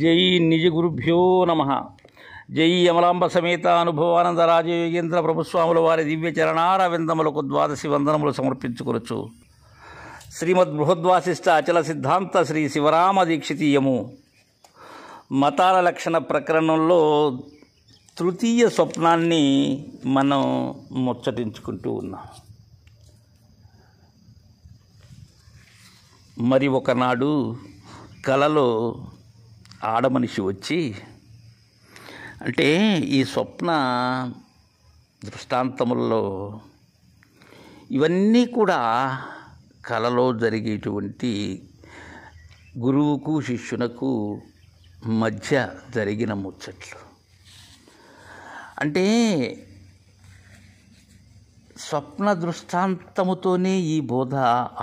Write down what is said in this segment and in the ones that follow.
జై నిజ గురుభ్యో నమ జై అమలాంబ సమేత అనుభవానంద రాజయోగేంద్ర ప్రభుస్వాముల వారి దివ్య చరణారవిందములకు ద్వాదశి వందనములు సమర్పించుకొనొచ్చు శ్రీమద్ బృహద్వాసిష్ట అచల సిద్ధాంత శ్రీ శివరామ దీక్షితీయము మతాల లక్షణ ప్రకరణంలో తృతీయ స్వప్నాన్ని మనం ముచ్చటించుకుంటూ ఉన్నాం మరి ఒకనాడు కలలో ఆడమనిషి వచ్చి అంటే ఈ స్వప్న దృష్టాంతముల్లో ఇవన్నీ కూడా కళలో జరిగేటువంటి గురువుకు శిష్యునకు మధ్య జరిగిన ముచ్చట్లు అంటే స్వప్న దృష్టాంతముతోనే ఈ బోధ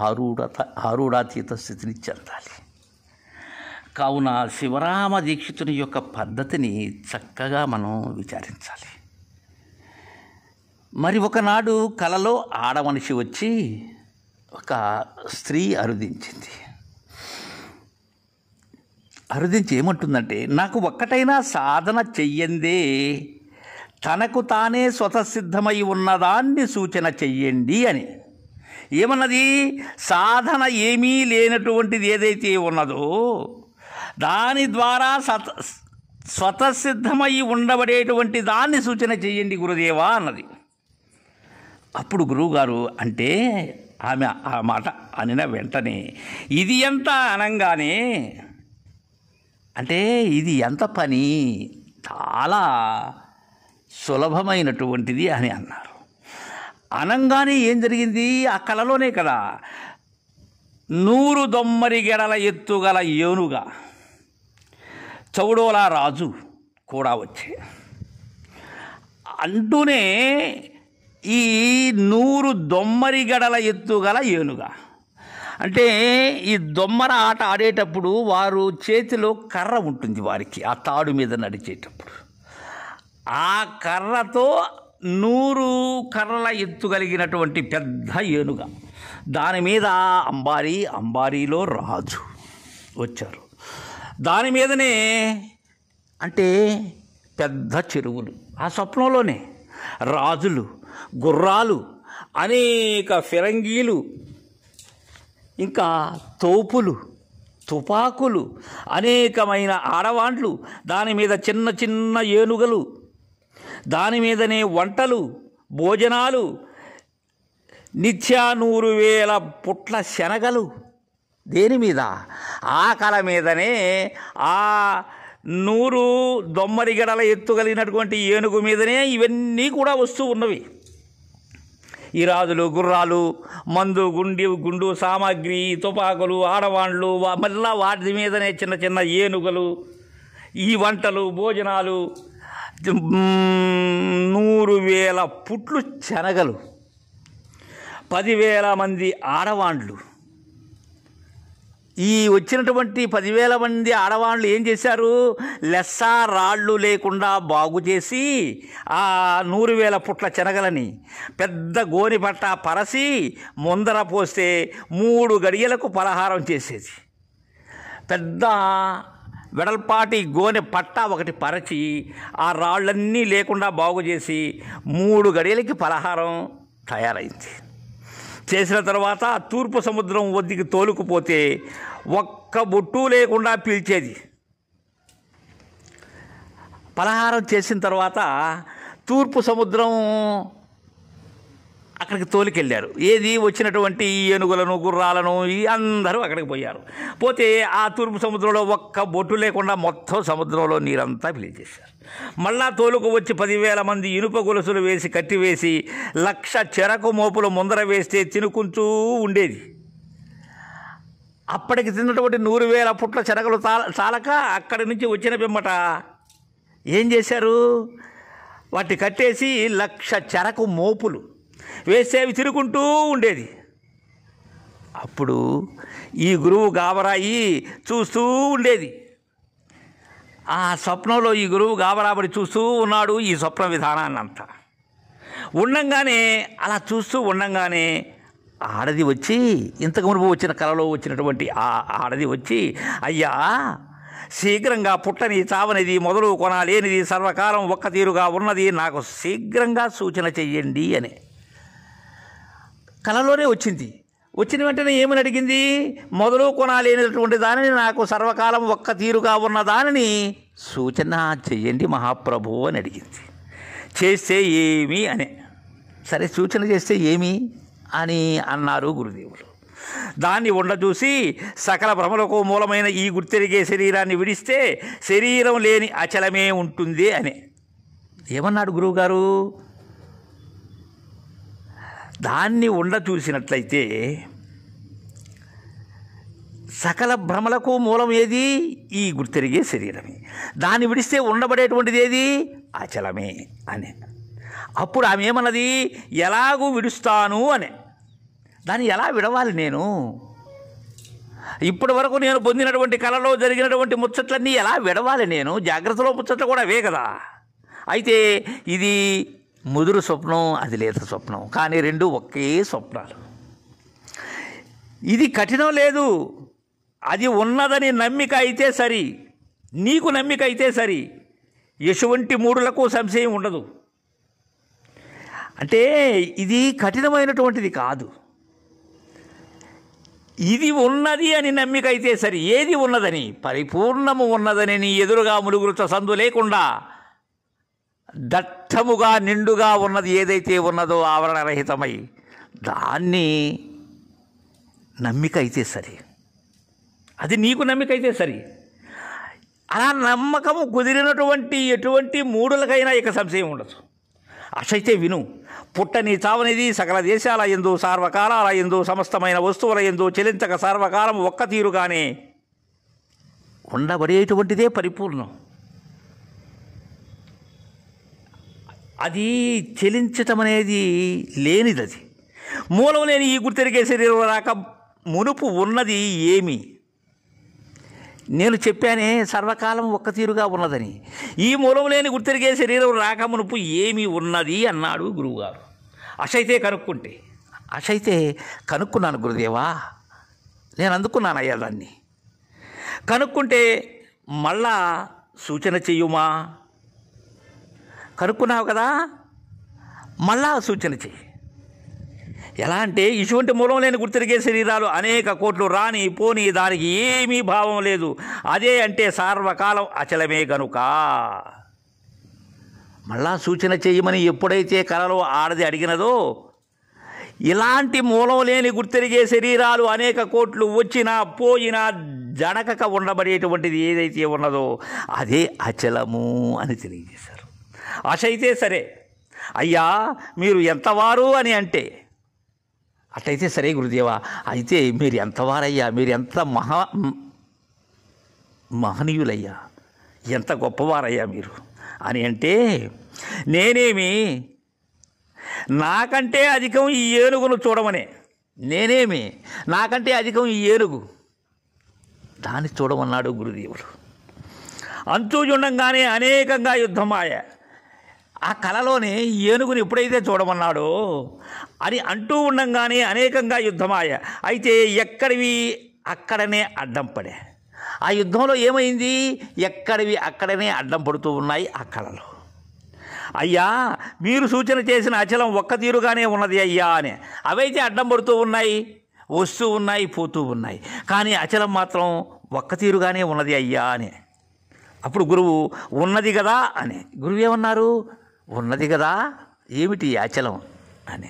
ఆరుడత ఆరుడాతీత స్థితిని చెందాలి కావున శివరామ దీక్షితుని యొక్క పద్ధతిని చక్కగా మనం విచారించాలి మరి ఒకనాడు కలలో ఆడమనిషి వచ్చి ఒక స్త్రీ అరుదించింది అరుదించి ఏమంటుందంటే నాకు ఒక్కటైనా సాధన చెయ్యందే తనకు తానే స్వతసిద్ధమై ఉన్నదాన్ని సూచన చెయ్యండి అని ఏమన్నది సాధన ఏమీ లేనటువంటిది ఏదైతే ఉన్నదో దాని ద్వారా సత స్వతసిద్ధమై ఉండబడేటువంటి దాన్ని సూచన చేయండి గురుదేవా అన్నది అప్పుడు గురువుగారు అంటే ఆమె ఆ మాట అనిన వెంటనే ఇది ఎంత అనంగానే అంటే ఇది ఎంత పని చాలా సులభమైనటువంటిది అని అన్నారు అనంగానే ఏం జరిగింది ఆ కళలోనే కదా నూరు దొమ్మరి గెడల ఎత్తుగల ఏనుగా చౌడోలా రాజు కూడా వచ్చే అంటూనే ఈ నూరు దొమ్మరి గడల ఎత్తుగల ఏనుగ అంటే ఈ దొమ్మర ఆట ఆడేటప్పుడు వారు చేతిలో కర్ర ఉంటుంది వారికి ఆ తాడు మీద నడిచేటప్పుడు ఆ కర్రతో నూరు కర్రల ఎత్తు కలిగినటువంటి పెద్ద ఏనుగ దాని మీద అంబారీ అంబారీలో రాజు వచ్చారు దాని మీదనే అంటే పెద్ద చెరువులు ఆ స్వప్నంలోనే రాజులు గుర్రాలు అనేక ఫిరంగీలు ఇంకా తోపులు తుపాకులు అనేకమైన ఆడవాండ్లు దాని మీద చిన్న చిన్న ఏనుగలు దాని మీదనే వంటలు భోజనాలు నిత్యా నూరు వేల పుట్ల శనగలు దేని మీద ఆ కళ మీదనే ఆ నూరు దొమ్మరిగడల ఎత్తుగలిగినటువంటి ఏనుగు మీదనే ఇవన్నీ కూడా వస్తూ ఉన్నవి ఈ రాజులు గుర్రాలు మందు గుండి గుండు సామాగ్రి తుపాకులు ఆడవాండ్లు మళ్ళా వాటి మీదనే చిన్న చిన్న ఏనుగలు ఈ వంటలు భోజనాలు నూరు వేల పుట్లు శనగలు పదివేల మంది ఆడవాండ్లు ఈ వచ్చినటువంటి పదివేల మంది ఆడవాళ్ళు ఏం చేశారు లెస్సా రాళ్ళు లేకుండా బాగు చేసి ఆ నూరు వేల పుట్ల చెనగలని పెద్ద గోని పట్ట పరసి ముందర పోస్తే మూడు గడియలకు పలహారం చేసేది పెద్ద వెడల్పాటి గోనె పట్ట ఒకటి పరచి ఆ రాళ్ళన్నీ లేకుండా బాగు చేసి మూడు గడియలకి పలహారం తయారైంది చేసిన తర్వాత తూర్పు సముద్రం ఒడ్డుకి తోలుకుపోతే ఒక్క బొట్టు లేకుండా పీల్చేది పలహారం చేసిన తర్వాత తూర్పు సముద్రం అక్కడికి తోలికెళ్ళారు ఏది వచ్చినటువంటి ఏనుగులను గుర్రాలను అందరూ అక్కడికి పోయారు పోతే ఆ తూర్పు సముద్రంలో ఒక్క బొట్టు లేకుండా మొత్తం సముద్రంలో నీరంతా పిలిచేశారు మళ్ళా తోలుకు వచ్చి పదివేల మంది ఇనుప గొలుసులు వేసి కట్టివేసి లక్ష చెరకు మోపులు ముందర వేస్తే తినుకుంటూ ఉండేది అప్పటికి తిన్నటువంటి నూరు వేల పుట్ల శనగలు చాలక అక్కడి నుంచి వచ్చిన పిమ్మట ఏం చేశారు వాటి కట్టేసి లక్ష చెరకు మోపులు వేసేవి తిరుగుంటూ ఉండేది అప్పుడు ఈ గురువు గాబరాయి చూస్తూ ఉండేది ఆ స్వప్నంలో ఈ గురువు గాబరాబడి చూస్తూ ఉన్నాడు ఈ స్వప్న విధానాన్ని అంతా ఉండంగానే అలా చూస్తూ ఉండంగానే ఆడది వచ్చి ఇంతకు మునుపు వచ్చిన కళలో వచ్చినటువంటి ఆ ఆడది వచ్చి అయ్యా శీఘ్రంగా పుట్టని చావనిది మొదలు కొనాలేనిది సర్వకాలం ఒక్క తీరుగా ఉన్నది నాకు శీఘ్రంగా సూచన చెయ్యండి అని కళలోనే వచ్చింది వచ్చిన వెంటనే ఏమని అడిగింది మొదలు కొనాలేనటువంటి దానిని నాకు సర్వకాలం ఒక్క తీరుగా ఉన్న దానిని సూచన చెయ్యండి మహాప్రభు అని అడిగింది చేస్తే ఏమి అనే సరే సూచన చేస్తే ఏమి అని అన్నారు గురుదేవులు దాన్ని చూసి సకల భ్రమలకు మూలమైన ఈ గుర్తెరిగే శరీరాన్ని విడిస్తే శరీరం లేని అచలమే ఉంటుంది అని ఏమన్నాడు గురువుగారు దాన్ని ఉండ చూసినట్లయితే సకల భ్రమలకు మూలం ఏది ఈ గుర్తెరిగే శరీరమే దాన్ని విడిస్తే ఉండబడేటువంటిది ఏది అచలమే అని అప్పుడు ఆమె ఏమన్నది ఎలాగూ విడుస్తాను అని దాన్ని ఎలా విడవాలి నేను ఇప్పటి వరకు నేను పొందినటువంటి కళలో జరిగినటువంటి ముచ్చట్లన్నీ ఎలా విడవాలి నేను జాగ్రత్తలో ముచ్చట్లు కూడా అవే కదా అయితే ఇది ముదురు స్వప్నం అది లేత స్వప్నం కానీ రెండు ఒకే స్వప్నాలు ఇది కఠినం లేదు అది ఉన్నదని నమ్మిక అయితే సరి నీకు నమ్మిక అయితే సరి ఎటువంటి మూడులకు సంశయం ఉండదు అంటే ఇది కఠినమైనటువంటిది కాదు ఇది ఉన్నది అని నమ్మికైతే సరే సరి ఏది ఉన్నదని పరిపూర్ణము ఉన్నదని నీ ఎదురుగా ములుగురుత సందు లేకుండా దట్టముగా నిండుగా ఉన్నది ఏదైతే ఉన్నదో ఆవరణరహితమై దాన్ని నమ్మిక అయితే సరి అది నీకు నమ్మిక అయితే సరి అలా నమ్మకము కుదిరినటువంటి ఎటువంటి మూడులకైనా ఇక సంశయం ఉండదు అసైతే విను పుట్టని చావనిది సకల దేశాల ఎందు సార్వకాలాల ఎందు సమస్తమైన వస్తువుల ఎందు చెలించక సార్వకాలం ఒక్క తీరుగానే ఉండబడేటువంటిదే పరిపూర్ణం అది చెలించటం అనేది లేనిది అది మూలం లేని ఈ గుర్తెరిగే శరీరం రాక మునుపు ఉన్నది ఏమి నేను చెప్పానే సర్వకాలం ఒక్క తీరుగా ఉన్నదని ఈ మూలం లేని గుర్తిరిగే శరీరం రాకమునుపు ఏమి ఉన్నది అన్నాడు గురువుగారు అషైతే కనుక్కుంటే అషైతే కనుక్కున్నాను గురుదేవా నేను అందుకున్నాను అయ్యా దాన్ని కనుక్కుంటే మళ్ళా సూచన చెయ్యుమా కనుక్కున్నావు కదా మళ్ళా సూచన చెయ్యి ఎలా అంటే ఇటువంటి మూలం లేని గుర్తిరిగే శరీరాలు అనేక కోట్లు రాని పోని దానికి ఏమీ భావం లేదు అదే అంటే సార్వకాలం అచలమే గనుక మళ్ళా సూచన చేయమని ఎప్పుడైతే కలలో ఆడది అడిగినదో ఇలాంటి మూలం లేని గుర్తిరిగే శరీరాలు అనేక కోట్లు వచ్చినా పోయినా జడకక ఉండబడేటువంటిది ఏదైతే ఉన్నదో అదే అచలము అని తెలియజేశారు అసైతే సరే అయ్యా మీరు ఎంతవారు అని అంటే అట్లయితే సరే గురుదేవా అయితే మీరు ఎంతవారయ్యా మీరు ఎంత మహా మహనీయులయ్యా ఎంత గొప్పవారయ్యా మీరు అని అంటే నేనేమి నాకంటే అధికం ఈ ఏనుగును చూడమనే నేనేమి నాకంటే అధికం ఈ ఏనుగు దాన్ని చూడమన్నాడు గురుదేవుడు చూడంగానే అనేకంగా యుద్ధమాయా ఆ కళలోనే ఏనుగుని ఎప్పుడైతే చూడమన్నాడో అని అంటూ ఉండంగానే అనేకంగా యుద్ధమాయ అయితే ఎక్కడివి అక్కడనే అడ్డం పడే ఆ యుద్ధంలో ఏమైంది ఎక్కడివి అక్కడనే అడ్డం పడుతూ ఉన్నాయి ఆ కళలు అయ్యా మీరు సూచన చేసిన అచలం ఒక్క తీరుగానే ఉన్నది అయ్యా అని అవైతే అడ్డం పడుతూ ఉన్నాయి వస్తూ ఉన్నాయి పోతూ ఉన్నాయి కానీ అచలం మాత్రం ఒక్క తీరుగానే ఉన్నది అయ్యా అని అప్పుడు గురువు ఉన్నది కదా అని గురువు ఏమన్నారు ఉన్నది కదా ఏమిటి ఆచలం అని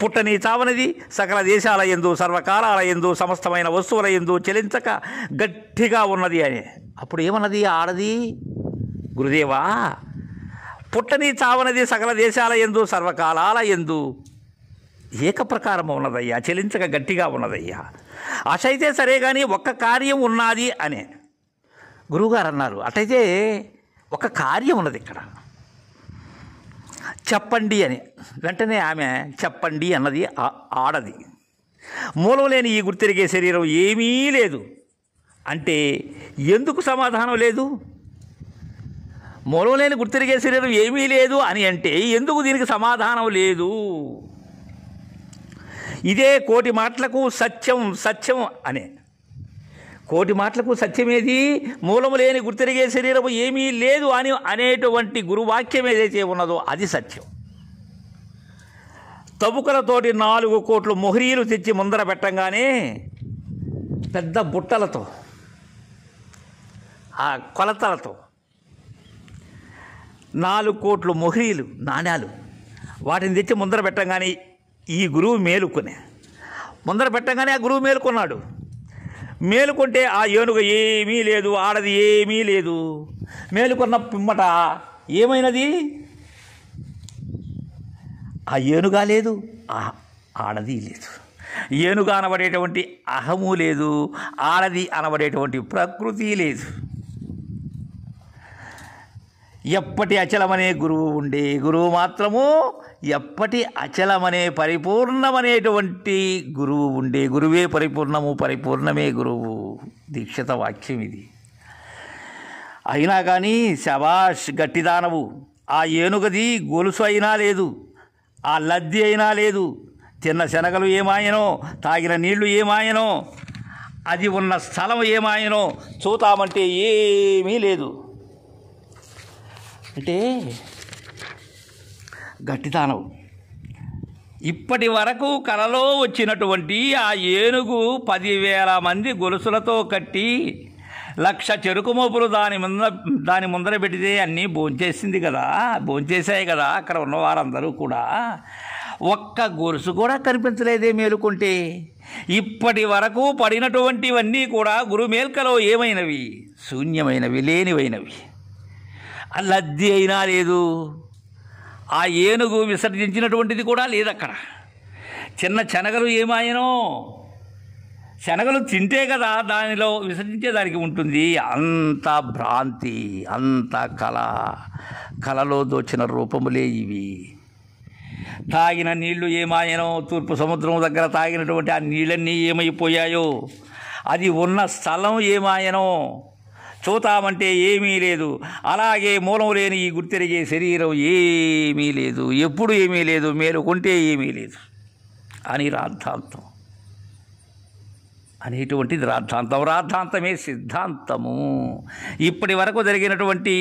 పుట్టని చావనది సకల దేశాల ఎందు సర్వకాలాల ఎందు సమస్తమైన వస్తువుల ఎందు చెలించక గట్టిగా ఉన్నది అని అప్పుడు ఏమన్నది ఆడది గురుదేవా పుట్టని చావనది సకల దేశాల ఎందు సర్వకాలాల ఎందు ఏకప్రకారం ఉన్నదయ్యా చెలించక గట్టిగా ఉన్నదయ్యా అటైతే సరే కానీ ఒక్క కార్యం ఉన్నది అనే గురువుగారు అన్నారు అటైతే ఒక కార్యం ఉన్నది ఇక్కడ చెప్పండి అని వెంటనే ఆమె చెప్పండి అన్నది ఆడది మూలం లేని ఈ గుర్తిరిగే శరీరం ఏమీ లేదు అంటే ఎందుకు సమాధానం లేదు మూలం లేని గుర్తిరిగే శరీరం ఏమీ లేదు అని అంటే ఎందుకు దీనికి సమాధానం లేదు ఇదే కోటి మాటలకు సత్యం సత్యం అనే కోటి మాటలకు సత్యమేది మూలము లేని గుర్తిరిగే శరీరము ఏమీ లేదు అని అనేటువంటి గురువాక్యం ఏదైతే ఉన్నదో అది సత్యం తబుకలతోటి నాలుగు కోట్లు మొహరీలు తెచ్చి ముందర పెట్టంగానే పెద్ద బుట్టలతో ఆ కొలతలతో నాలుగు కోట్లు మొహరీలు నాణ్యాలు వాటిని తెచ్చి ముందర పెట్టంగానే ఈ గురువు మేలుకునే ముందర పెట్టంగానే ఆ గురువు మేలుకున్నాడు మేలుకుంటే ఆ ఏనుగు ఏమీ లేదు ఆడది ఏమీ లేదు మేలుకున్న పిమ్మట ఏమైనది ఆ ఏనుగా లేదు ఆడది లేదు ఏనుగా అనబడేటువంటి అహము లేదు ఆడది అనబడేటువంటి ప్రకృతి లేదు ఎప్పటి అచలమనే గురువు ఉండి గురువు మాత్రము ఎప్పటి అచలమనే పరిపూర్ణమనేటువంటి గురువు ఉండే గురువే పరిపూర్ణము పరిపూర్ణమే గురువు దీక్షిత వాక్యం ఇది అయినా కానీ శబాష్ గట్టిదానవు ఆ ఏనుగది గొలుసు అయినా లేదు ఆ లద్ది అయినా లేదు తిన్న శనగలు ఏమాయనో తాగిన నీళ్లు ఏమాయనో అది ఉన్న స్థలం ఏమాయనో చూతామంటే ఏమీ లేదు అంటే గట్టిదానం ఇప్పటి వరకు కలలో వచ్చినటువంటి ఆ ఏనుగు పదివేల మంది గొలుసులతో కట్టి లక్ష చెరుకు మోపులు దాని ముంద దాని ముందర పెడితే అన్నీ భోంచేసింది కదా భోంచేసాయి కదా అక్కడ ఉన్న వారందరూ కూడా ఒక్క గొలుసు కూడా కనిపించలేదే మేలుకుంటే ఇప్పటి వరకు పడినటువంటివన్నీ కూడా గురుమేల్కలో ఏమైనవి శూన్యమైనవి లేనివైనవి లద్ది అయినా లేదు ఆ ఏనుగు విసర్జించినటువంటిది కూడా లేదు అక్కడ చిన్న శనగలు ఏమాయనో శనగలు తింటే కదా దానిలో విసర్జించేదానికి ఉంటుంది అంత భ్రాంతి అంత కళ కళలో దోచిన రూపములే ఇవి తాగిన నీళ్లు ఏమాయనో తూర్పు సముద్రం దగ్గర తాగినటువంటి ఆ నీళ్ళన్నీ ఏమైపోయాయో అది ఉన్న స్థలం ఏమాయనో చూతామంటే ఏమీ లేదు అలాగే మూలం లేని ఈ గుర్తెరిగే శరీరం ఏమీ లేదు ఎప్పుడు ఏమీ లేదు మేలుకుంటే ఏమీ లేదు అని రాద్ధాంతం అనేటువంటిది రాద్ధాంతం రాద్ధాంతమే సిద్ధాంతము ఇప్పటి వరకు జరిగినటువంటి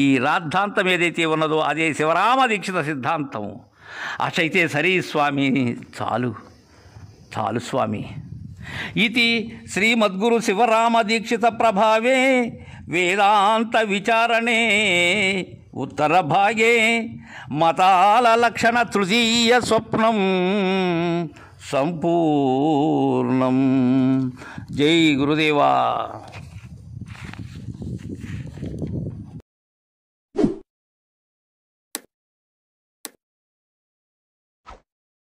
ఈ రాద్ధాంతం ఏదైతే ఉన్నదో అదే శివరామ దీక్షిత సిద్ధాంతము అసైతే సరే స్వామి చాలు చాలు స్వామి ఇది శ్రీమద్గురు శివరామదీక్షిత ప్రభావే వేదాంత విచారణే ఉత్తర భాగే మతాల లక్షణ తృతీయ స్వప్నం సంపూర్ణం జై గురుదేవా